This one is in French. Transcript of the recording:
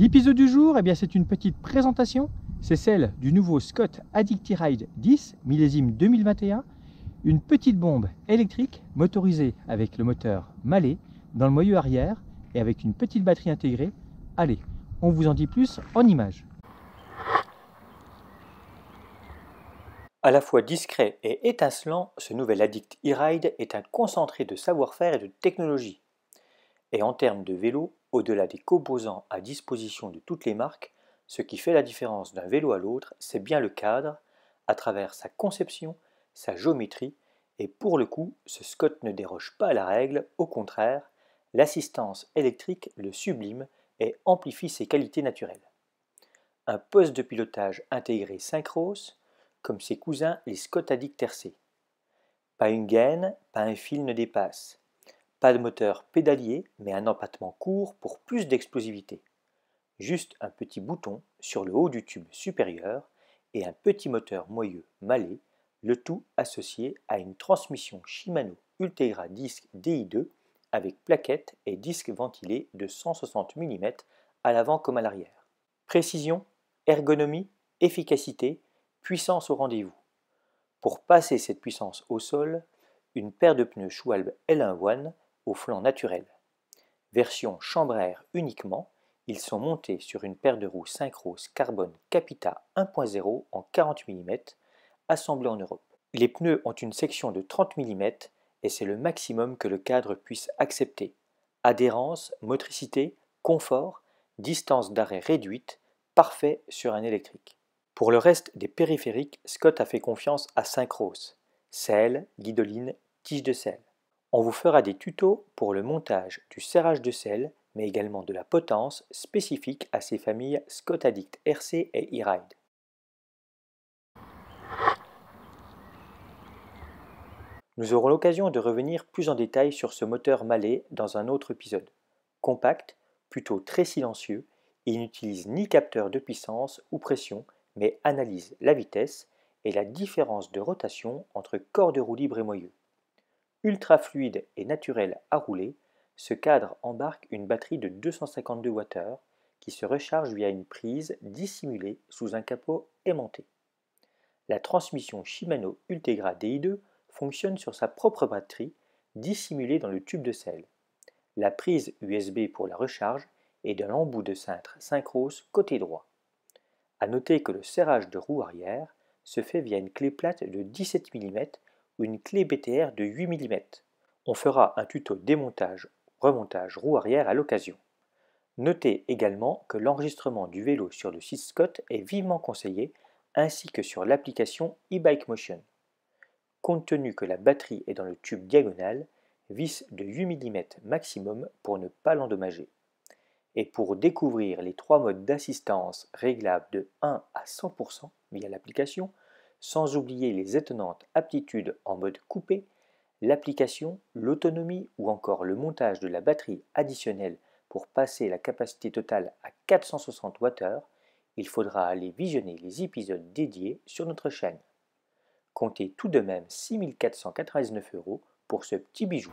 L'épisode du jour, eh bien, c'est une petite présentation. C'est celle du nouveau Scott Addict E-Ride 10, millésime 2021. Une petite bombe électrique motorisée avec le moteur Mallet dans le moyeu arrière et avec une petite batterie intégrée. Allez, on vous en dit plus en images. À la fois discret et étincelant, ce nouvel Addict e-ride est un concentré de savoir-faire et de technologie et en termes de vélo, au-delà des composants à disposition de toutes les marques, ce qui fait la différence d'un vélo à l'autre, c'est bien le cadre, à travers sa conception, sa géométrie, et pour le coup, ce Scott ne déroge pas à la règle, au contraire, l'assistance électrique le sublime et amplifie ses qualités naturelles. Un poste de pilotage intégré synchros, comme ses cousins les Scott Addict RC. Pas une gaine, pas un fil ne dépasse. Pas de moteur pédalier, mais un empattement court pour plus d'explosivité. Juste un petit bouton sur le haut du tube supérieur et un petit moteur moyeux mallet, le tout associé à une transmission Shimano Ultegra Disc DI2 avec plaquettes et disque ventilés de 160 mm à l'avant comme à l'arrière. Précision, ergonomie, efficacité, puissance au rendez-vous. Pour passer cette puissance au sol, une paire de pneus Schwalbe L1 One au flanc naturel. Version chambre uniquement, ils sont montés sur une paire de roues Syncros carbone Capita 1.0 en 40 mm, assemblées en Europe. Les pneus ont une section de 30 mm et c'est le maximum que le cadre puisse accepter. Adhérence, motricité, confort, distance d'arrêt réduite, parfait sur un électrique. Pour le reste des périphériques, Scott a fait confiance à Syncros, selle, guidoline, tige de selle. On vous fera des tutos pour le montage du serrage de sel, mais également de la potence spécifique à ces familles Scott Addict RC et e-Ride. Nous aurons l'occasion de revenir plus en détail sur ce moteur mallet dans un autre épisode. Compact, plutôt très silencieux, il n'utilise ni capteur de puissance ou pression, mais analyse la vitesse et la différence de rotation entre corps de roue libre et moyeux. Ultra fluide et naturel à rouler, ce cadre embarque une batterie de 252 Wh qui se recharge via une prise dissimulée sous un capot aimanté. La transmission Shimano Ultegra DI2 fonctionne sur sa propre batterie dissimulée dans le tube de selle. La prise USB pour la recharge est d'un embout de cintre synchrose côté droit. A noter que le serrage de roue arrière se fait via une clé plate de 17 mm une clé BTR de 8 mm. On fera un tuto démontage, remontage roue arrière à l'occasion. Notez également que l'enregistrement du vélo sur le site Scott est vivement conseillé, ainsi que sur l'application e-Bike Motion. Compte tenu que la batterie est dans le tube diagonal, vis de 8 mm maximum pour ne pas l'endommager. Et pour découvrir les trois modes d'assistance réglables de 1 à 100% via l'application, sans oublier les étonnantes aptitudes en mode coupé, l'application, l'autonomie ou encore le montage de la batterie additionnelle pour passer la capacité totale à 460 Wh, il faudra aller visionner les épisodes dédiés sur notre chaîne. Comptez tout de même 6499 euros pour ce petit bijou.